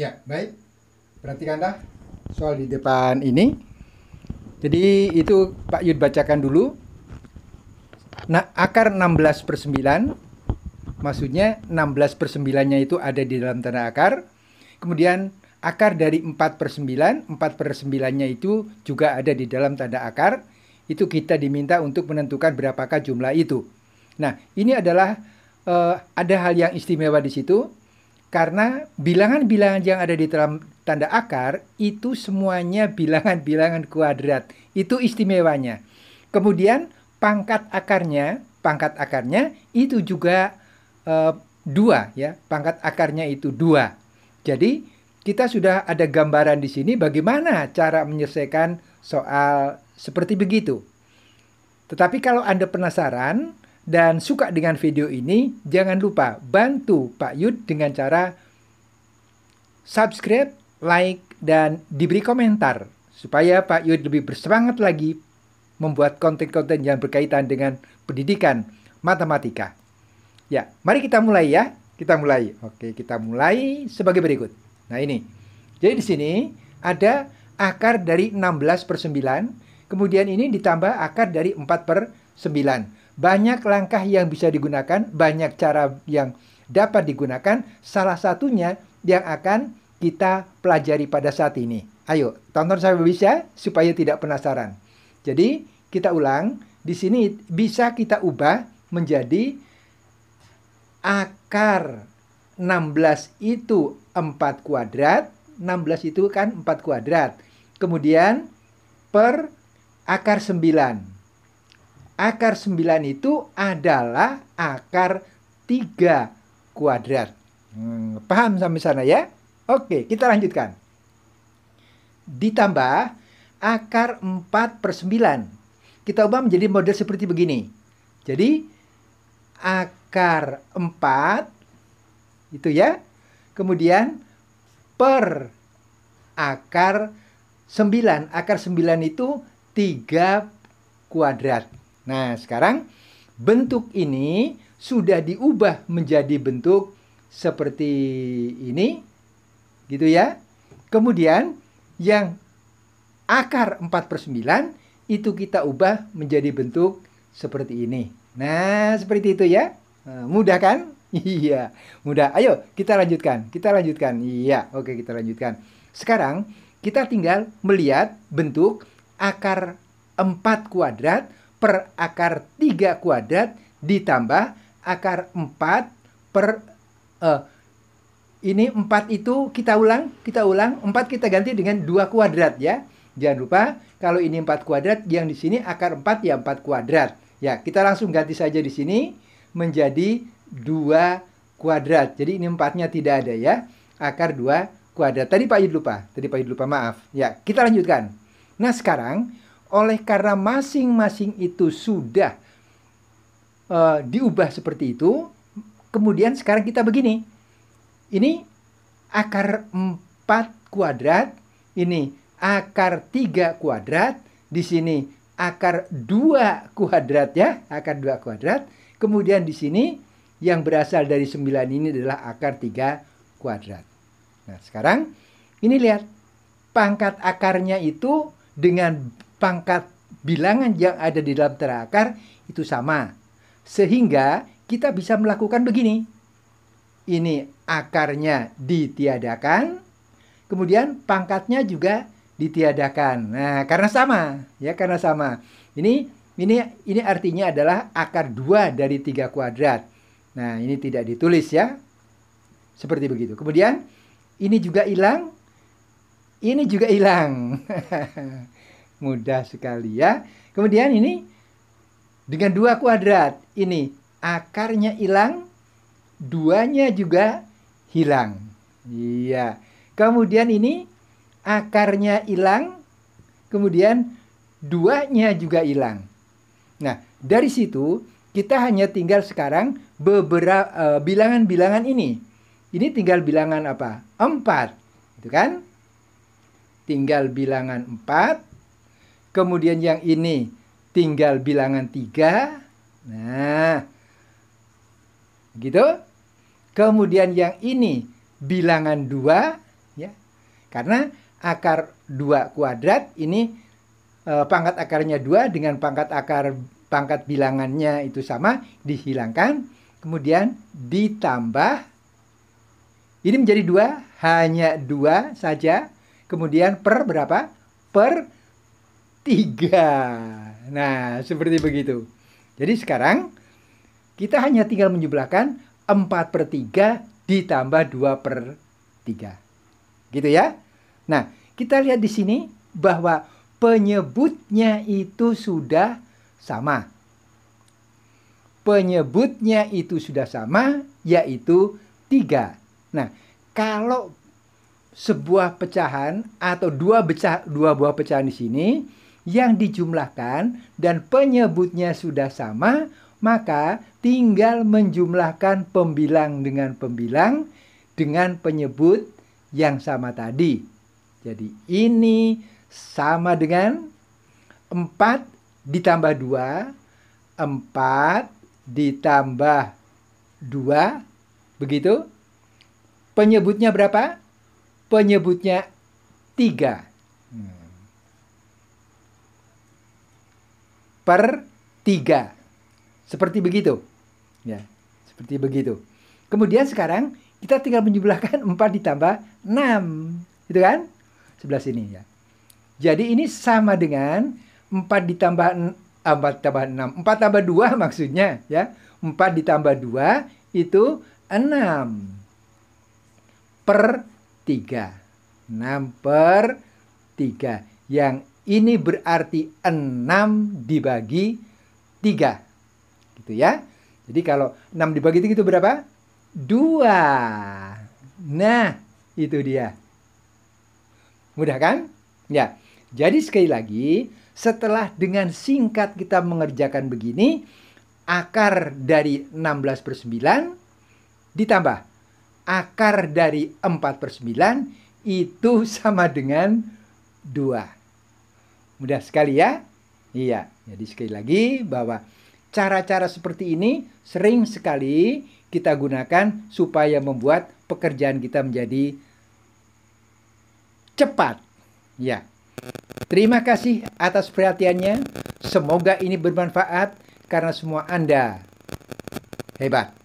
Ya, baik. Perhatikanlah soal di depan ini. Jadi itu Pak Yud bacakan dulu. Nah, akar 16 per 9, maksudnya 16 per 9-nya itu ada di dalam tanda akar. Kemudian akar dari 4 per 9, 4 per 9-nya itu juga ada di dalam tanda akar. Itu kita diminta untuk menentukan berapakah jumlah itu. Nah, ini adalah uh, ada hal yang istimewa di situ karena bilangan-bilangan yang ada di dalam tanda akar itu semuanya bilangan-bilangan kuadrat. Itu istimewanya. Kemudian pangkat akarnya, pangkat akarnya itu juga e, dua ya. Pangkat akarnya itu dua. Jadi kita sudah ada gambaran di sini bagaimana cara menyelesaikan soal seperti begitu. Tetapi kalau Anda penasaran, dan suka dengan video ini, jangan lupa bantu Pak Yud dengan cara subscribe, like, dan diberi komentar supaya Pak Yud lebih bersemangat lagi membuat konten-konten yang berkaitan dengan pendidikan matematika. Ya, mari kita mulai ya. Kita mulai. Oke, kita mulai sebagai berikut. Nah, ini. Jadi di sini ada akar dari 16 per 9. Kemudian ini ditambah akar dari 4 per 9. Banyak langkah yang bisa digunakan, banyak cara yang dapat digunakan. Salah satunya yang akan kita pelajari pada saat ini. Ayo, tonton sampai bisa ya, supaya tidak penasaran. Jadi, kita ulang. Di sini bisa kita ubah menjadi akar 16 itu 4 kuadrat, 16 itu kan 4 kuadrat. Kemudian per akar 9. Akar 9 itu adalah akar 3 kuadrat. Hmm, paham sampai sana ya? Oke, kita lanjutkan. Ditambah akar 4 per 9. Kita ubah menjadi model seperti begini. Jadi, akar 4, itu ya. Kemudian, per akar 9. Akar 9 itu 3 kuadrat. Nah, sekarang bentuk ini sudah diubah menjadi bentuk seperti ini. Gitu ya. Kemudian yang akar 4 per 9 itu kita ubah menjadi bentuk seperti ini. Nah, seperti itu ya. Eh, mudah kan? Iya, mudah. Ayo, kita lanjutkan. Kita lanjutkan. Iya, oke kita lanjutkan. Sekarang, kita tinggal melihat bentuk akar 4 kuadrat per akar 3 kuadrat ditambah akar 4 per uh, ini 4 itu kita ulang, kita ulang 4 kita ganti dengan 2 kuadrat ya. Jangan lupa kalau ini 4 kuadrat yang di sini akar 4 ya 4 kuadrat. Ya, kita langsung ganti saja di sini menjadi 2 kuadrat. Jadi ini 4-nya tidak ada ya. Akar 2 kuadrat. Tadi Pak Yud lupa, tadi Pak Yud lupa maaf. Ya, kita lanjutkan. Nah, sekarang oleh karena masing-masing itu sudah uh, diubah seperti itu, kemudian sekarang kita begini. Ini akar 4 kuadrat, ini akar 3 kuadrat, di sini akar 2 kuadrat ya, akar 2 kuadrat. Kemudian di sini yang berasal dari 9 ini adalah akar 3 kuadrat. Nah, sekarang ini lihat pangkat akarnya itu dengan pangkat bilangan yang ada di dalam terakar itu sama. Sehingga kita bisa melakukan begini. Ini akarnya ditiadakan, kemudian pangkatnya juga ditiadakan. Nah, karena sama, ya karena sama. Ini ini ini artinya adalah akar 2 dari 3 kuadrat. Nah, ini tidak ditulis ya. Seperti begitu. Kemudian ini juga hilang, ini juga hilang. mudah sekali ya. Kemudian ini dengan dua kuadrat ini akarnya hilang, duanya juga hilang. Iya. Kemudian ini akarnya hilang, kemudian duanya juga hilang. Nah, dari situ kita hanya tinggal sekarang beberapa e, bilangan-bilangan uh, ini. Ini tinggal bilangan apa? empat Itu kan? Tinggal bilangan empat Kemudian yang ini tinggal bilangan 3. Nah, gitu. Kemudian yang ini bilangan 2 ya. Karena akar 2 kuadrat ini e, pangkat akarnya 2 dengan pangkat akar pangkat bilangannya itu sama dihilangkan kemudian ditambah ini menjadi dua hanya dua saja kemudian per berapa per tiga. Nah, seperti begitu. Jadi sekarang kita hanya tinggal menjumlahkan 4 per 3 ditambah 2 per 3. Gitu ya. Nah, kita lihat di sini bahwa penyebutnya itu sudah sama. Penyebutnya itu sudah sama, yaitu 3. Nah, kalau sebuah pecahan atau dua, pecah, dua buah pecahan di sini yang dijumlahkan dan penyebutnya sudah sama, maka tinggal menjumlahkan pembilang dengan pembilang dengan penyebut yang sama tadi. Jadi ini sama dengan 4 ditambah 2, 4 ditambah 2, begitu. Penyebutnya berapa? Penyebutnya 3. Hmm. per 3. Seperti begitu. Ya, seperti begitu. Kemudian sekarang kita tinggal menjumlahkan 4 ditambah 6. Gitu kan? Sebelah sini ya. Jadi ini sama dengan 4 ditambah 4 ah, ditambah 6. 4 tambah 2 maksudnya ya. 4 ditambah 2 itu 6 per 3. 6 per 3. Yang ini berarti 6 dibagi 3. Gitu ya. Jadi kalau 6 dibagi 3 itu berapa? 2. Nah, itu dia. Mudah kan? Ya. Jadi sekali lagi, setelah dengan singkat kita mengerjakan begini, akar dari 16 per 9 ditambah akar dari 4 per 9 itu sama dengan 2. Mudah sekali ya. Iya, jadi sekali lagi bahwa cara-cara seperti ini sering sekali kita gunakan supaya membuat pekerjaan kita menjadi cepat. Ya. Terima kasih atas perhatiannya. Semoga ini bermanfaat karena semua Anda hebat.